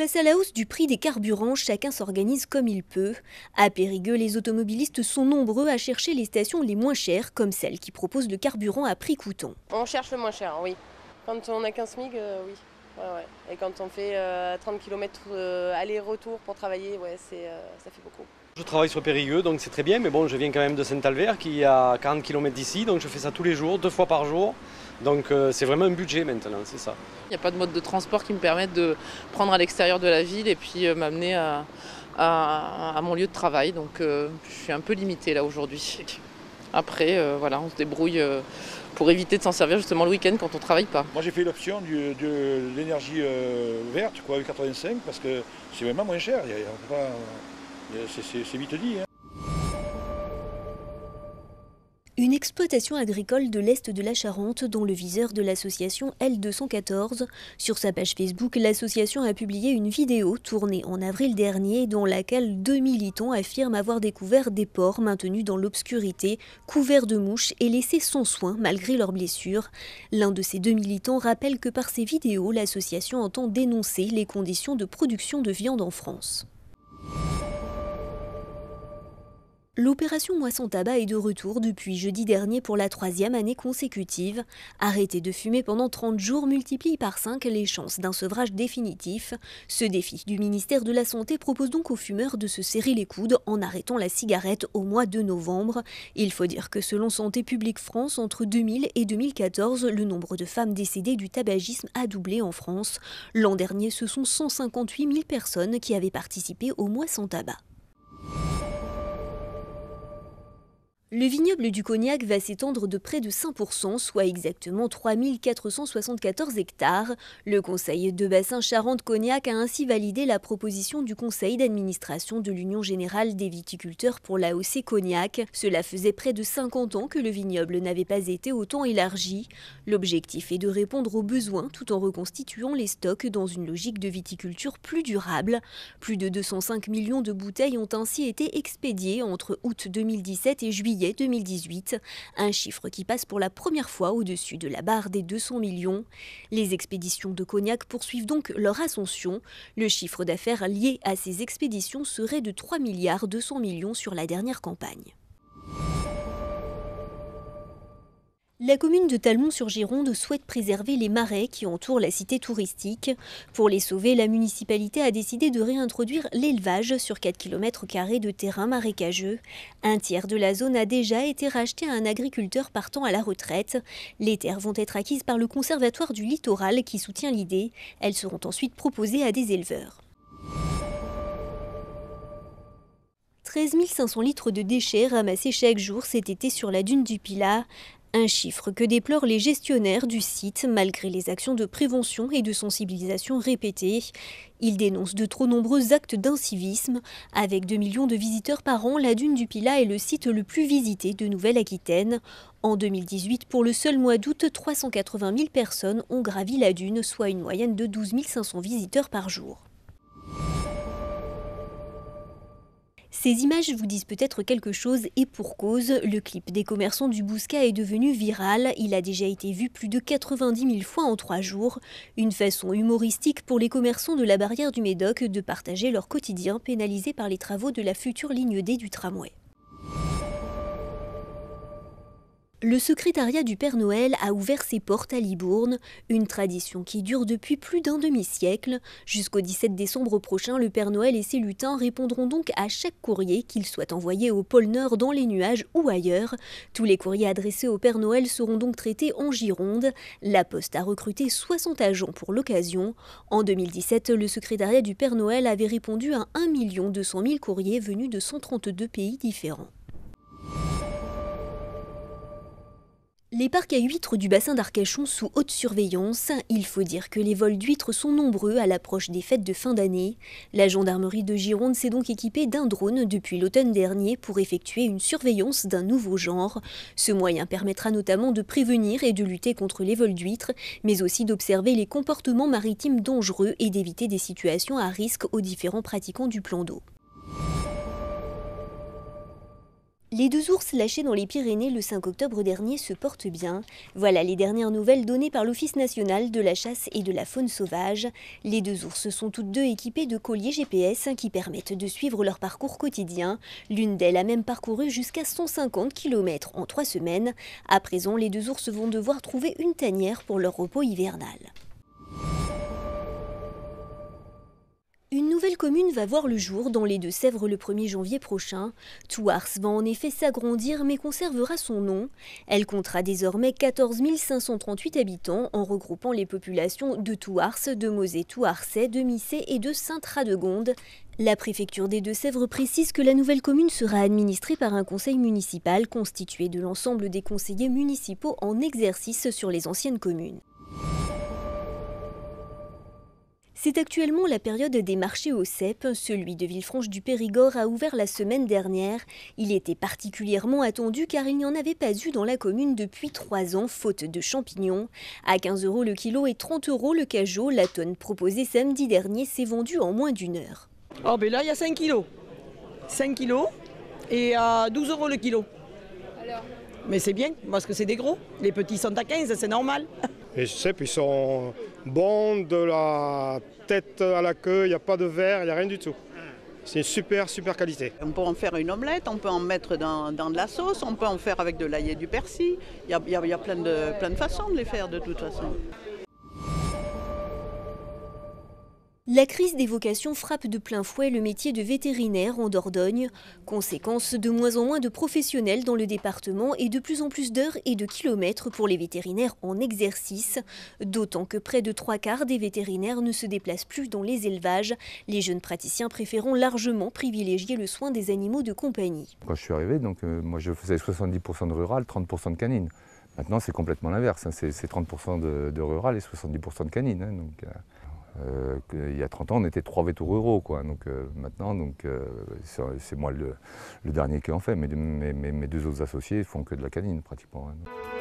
Face à la hausse du prix des carburants, chacun s'organise comme il peut. À Périgueux, les automobilistes sont nombreux à chercher les stations les moins chères, comme celles qui proposent le carburant à prix coûtant. On cherche le moins cher, oui. Quand on a qu'un smig, euh, oui. Et quand on fait 30 euh, km euh, aller-retour pour travailler, ouais, euh, ça fait beaucoup. Je travaille sur Périgueux, donc c'est très bien, mais bon, je viens quand même de saint albert qui est à 40 km d'ici, donc je fais ça tous les jours, deux fois par jour. Donc c'est vraiment un budget maintenant, c'est ça. Il n'y a pas de mode de transport qui me permette de prendre à l'extérieur de la ville et puis m'amener à, à, mon lieu de travail, donc je suis un peu limitée là aujourd'hui. Après, euh, voilà, on se débrouille euh, pour éviter de s'en servir justement le week-end quand on ne travaille pas. Moi, j'ai fait l'option de, l'énergie euh, verte, quoi, avec 85, parce que c'est vraiment moins cher. c'est vite dit. Hein. Une exploitation agricole de l'Est de la Charente dont le viseur de l'association L214. Sur sa page Facebook, l'association a publié une vidéo tournée en avril dernier dans laquelle deux militants affirment avoir découvert des porcs maintenus dans l'obscurité, couverts de mouches et laissés sans soin malgré leurs blessures. L'un de ces deux militants rappelle que par ces vidéos, l'association entend dénoncer les conditions de production de viande en France. L'opération Moisson Tabac est de retour depuis jeudi dernier pour la troisième année consécutive. Arrêter de fumer pendant 30 jours multiplie par 5 les chances d'un sevrage définitif. Ce défi du ministère de la Santé propose donc aux fumeurs de se serrer les coudes en arrêtant la cigarette au mois de novembre. Il faut dire que selon Santé publique France, entre 2000 et 2014, le nombre de femmes décédées du tabagisme a doublé en France. L'an dernier, ce sont 158 000 personnes qui avaient participé au mois sans tabac. Le vignoble du Cognac va s'étendre de près de 5%, soit exactement 474 hectares. Le conseil de bassin Charente-Cognac a ainsi validé la proposition du conseil d'administration de l'Union générale des viticulteurs pour l'AOC Cognac. Cela faisait près de 50 ans que le vignoble n'avait pas été autant élargi. L'objectif est de répondre aux besoins tout en reconstituant les stocks dans une logique de viticulture plus durable. Plus de 205 millions de bouteilles ont ainsi été expédiées entre août 2017 et juillet 2018, un chiffre qui passe pour la première fois au-dessus de la barre des 200 millions. Les expéditions de Cognac poursuivent donc leur ascension. Le chiffre d'affaires lié à ces expéditions serait de 3 milliards 200 millions sur la dernière campagne. La commune de Talmont-sur-Gironde souhaite préserver les marais qui entourent la cité touristique. Pour les sauver, la municipalité a décidé de réintroduire l'élevage sur 4 km de terrain marécageux. Un tiers de la zone a déjà été racheté à un agriculteur partant à la retraite. Les terres vont être acquises par le Conservatoire du littoral qui soutient l'idée. Elles seront ensuite proposées à des éleveurs. 13 500 litres de déchets ramassés chaque jour cet été sur la dune du Pilat. Un chiffre que déplorent les gestionnaires du site malgré les actions de prévention et de sensibilisation répétées. Ils dénoncent de trop nombreux actes d'incivisme. Avec 2 millions de visiteurs par an, la dune du Pila est le site le plus visité de Nouvelle-Aquitaine. En 2018, pour le seul mois d'août, 380 000 personnes ont gravi la dune, soit une moyenne de 12 500 visiteurs par jour. Ces images vous disent peut-être quelque chose et pour cause, le clip des commerçants du Bousca est devenu viral, il a déjà été vu plus de 90 000 fois en trois jours, une façon humoristique pour les commerçants de la barrière du Médoc de partager leur quotidien pénalisé par les travaux de la future ligne D du tramway. Le secrétariat du Père Noël a ouvert ses portes à Libourne, une tradition qui dure depuis plus d'un demi-siècle. Jusqu'au 17 décembre prochain, le Père Noël et ses lutins répondront donc à chaque courrier, qu'il soit envoyé au pôle Nord, dans les nuages ou ailleurs. Tous les courriers adressés au Père Noël seront donc traités en Gironde. La Poste a recruté 60 agents pour l'occasion. En 2017, le secrétariat du Père Noël avait répondu à 1 200 000 courriers venus de 132 pays différents. Les parcs à huîtres du bassin d'Arcachon sous haute surveillance, il faut dire que les vols d'huîtres sont nombreux à l'approche des fêtes de fin d'année. La gendarmerie de Gironde s'est donc équipée d'un drone depuis l'automne dernier pour effectuer une surveillance d'un nouveau genre. Ce moyen permettra notamment de prévenir et de lutter contre les vols d'huîtres, mais aussi d'observer les comportements maritimes dangereux et d'éviter des situations à risque aux différents pratiquants du plan d'eau. Les deux ours lâchés dans les Pyrénées le 5 octobre dernier se portent bien. Voilà les dernières nouvelles données par l'Office national de la chasse et de la faune sauvage. Les deux ours sont toutes deux équipées de colliers GPS qui permettent de suivre leur parcours quotidien. L'une d'elles a même parcouru jusqu'à 150 km en trois semaines. À présent, les deux ours vont devoir trouver une tanière pour leur repos hivernal. commune va voir le jour dans les Deux-Sèvres le 1er janvier prochain. Thouars va en effet s'agrandir mais conservera son nom. Elle comptera désormais 14 538 habitants en regroupant les populations de Thouars, de Mosée, Thouarsais, de Missé et de Sainte-Radegonde. La préfecture des Deux-Sèvres précise que la nouvelle commune sera administrée par un conseil municipal constitué de l'ensemble des conseillers municipaux en exercice sur les anciennes communes. C'est actuellement la période des marchés au CEP. Celui de Villefranche du Périgord a ouvert la semaine dernière. Il était particulièrement attendu car il n'y en avait pas eu dans la commune depuis trois ans, faute de champignons. À 15 euros le kilo et 30 euros le cajot, la tonne proposée samedi dernier s'est vendue en moins d'une heure. Ah ben là, il y a 5 kilos. 5 kilos et à euh, 12 euros le kilo. Mais c'est bien, parce que c'est des gros. Les petits sont à 15, c'est normal. Les CEP, ils sont bon, de la tête à la queue, il n'y a pas de verre, il n'y a rien du tout. C'est une super, super qualité. On peut en faire une omelette, on peut en mettre dans, de la sauce, on peut en faire avec de l'ail et du persil. Il y a, y a, plein, de, plein de façons de les faire de toute façon. La crise des vocations frappe de plein fouet le métier de vétérinaire en Dordogne. Conséquence de moins en moins de professionnels dans le département et de plus en plus d'heures et de kilomètres pour les vétérinaires en exercice. D'autant que près de trois quarts des vétérinaires ne se déplacent plus dans les élevages, les jeunes praticiens préférant largement privilégier le soin des animaux de compagnie. Quand je suis arrivé, donc, euh, moi je faisais 70% de rural, 30% de canine. Maintenant c'est complètement l'inverse, hein. c'est 30% de, rural et 70% de canine. Hein. donc, euh, euh, il y a 30 ans, on était trois vétos ruraux. Euh, maintenant, euh, c'est moi le, dernier qui en fait. Mais, mes, deux autres associés font que de la canine pratiquement. Hein,